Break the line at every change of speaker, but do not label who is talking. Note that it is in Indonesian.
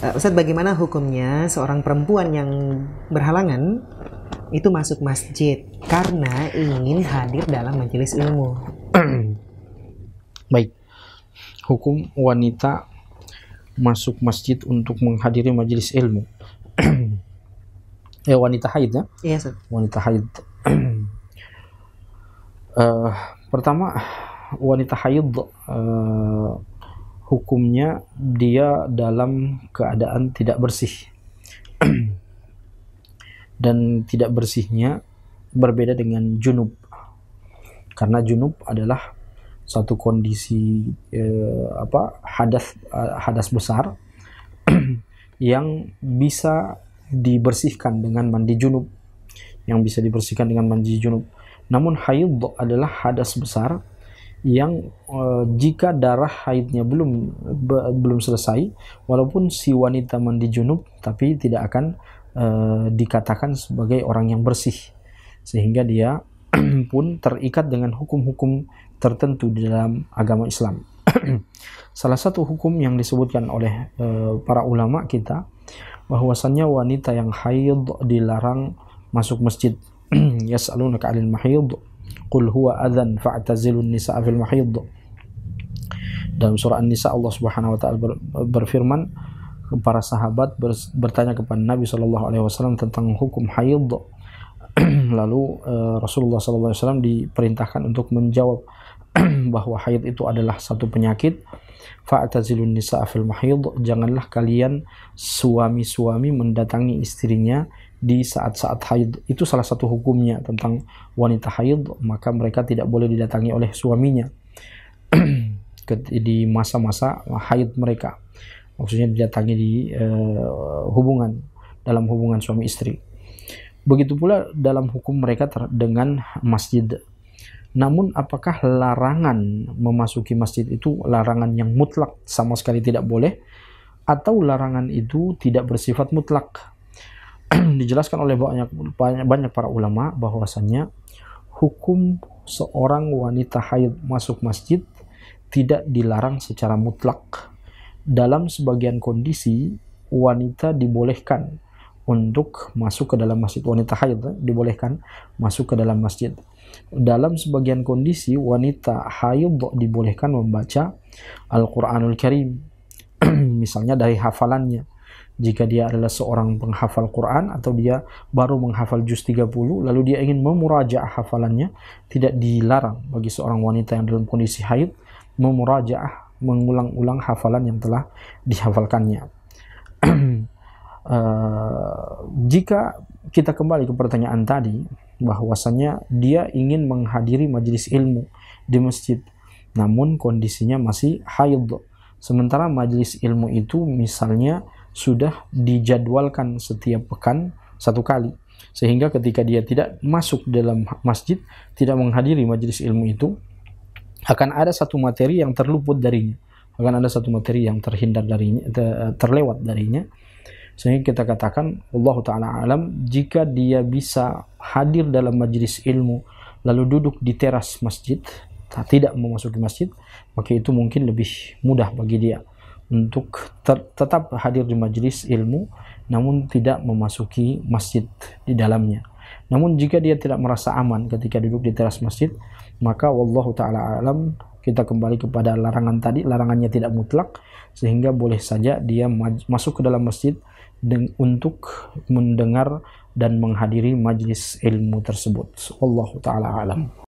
Uh, bagaimana hukumnya seorang perempuan yang berhalangan itu masuk masjid karena ingin hadir dalam majelis ilmu? Baik. Hukum wanita masuk masjid untuk menghadiri majelis ilmu. eh wanita haid ya? Iya, yes, Wanita haid. uh, pertama wanita haid uh, hukumnya dia dalam keadaan tidak bersih. Dan tidak bersihnya berbeda dengan junub. Karena junub adalah satu kondisi eh, apa hadas eh, hadas besar yang bisa dibersihkan dengan mandi junub yang bisa dibersihkan dengan mandi junub. Namun haid adalah hadas besar yang e, jika darah haidnya belum be, belum selesai walaupun si wanita mandi junub tapi tidak akan e, dikatakan sebagai orang yang bersih sehingga dia pun terikat dengan hukum-hukum tertentu di dalam agama Islam. Salah satu hukum yang disebutkan oleh e, para ulama kita bahwasannya wanita yang haid dilarang masuk masjid. Yas'alunaka 'alil mahid qul huwa adzan fa'tazilun nisa'a fil mahid dalam surah An-Nisa Allah Subhanahu wa taala berfirman para sahabat bertanya kepada Nabi sallallahu alaihi wasallam tentang hukum haid lalu uh, Rasulullah SAW diperintahkan untuk menjawab bahwa haid itu adalah satu penyakit fa'tazilun nisa fil mahid janganlah kalian suami-suami mendatangi istrinya di saat-saat haid itu salah satu hukumnya tentang wanita haid maka mereka tidak boleh didatangi oleh suaminya di masa-masa haid mereka maksudnya didatangi di uh, hubungan dalam hubungan suami istri begitu pula dalam hukum mereka dengan masjid namun apakah larangan memasuki masjid itu larangan yang mutlak sama sekali tidak boleh atau larangan itu tidak bersifat mutlak? Dijelaskan oleh banyak, banyak banyak para ulama bahwasannya hukum seorang wanita haid masuk masjid tidak dilarang secara mutlak. Dalam sebagian kondisi wanita dibolehkan untuk masuk ke dalam masjid wanita haid eh, dibolehkan masuk ke dalam masjid. Dalam sebagian kondisi wanita haid dibolehkan membaca Al-Qur'anul Karim misalnya dari hafalannya. Jika dia adalah seorang penghafal Quran atau dia baru menghafal juz 30 lalu dia ingin memuraja hafalannya tidak dilarang bagi seorang wanita yang dalam kondisi haid memuraja mengulang-ulang hafalan yang telah dihafalkannya. Eh, jika kita kembali ke pertanyaan tadi bahwasanya dia ingin menghadiri majelis ilmu di masjid namun kondisinya masih haid sementara majelis ilmu itu misalnya sudah dijadwalkan setiap pekan satu kali sehingga ketika dia tidak masuk dalam masjid tidak menghadiri majelis ilmu itu akan ada satu materi yang terluput darinya akan ada satu materi yang terhindar darinya terlewat darinya sehingga kita katakan Allah Ta'ala alam jika dia bisa hadir dalam majlis ilmu lalu duduk di teras masjid tak tidak memasuki masjid maka itu mungkin lebih mudah bagi dia untuk tetap hadir di majlis ilmu namun tidak memasuki masjid di dalamnya namun jika dia tidak merasa aman ketika duduk di teras masjid, maka wallahu taala alam kita kembali kepada larangan tadi, larangannya tidak mutlak sehingga boleh saja dia masuk ke dalam masjid untuk mendengar dan menghadiri majlis ilmu tersebut. Wallahu taala alam.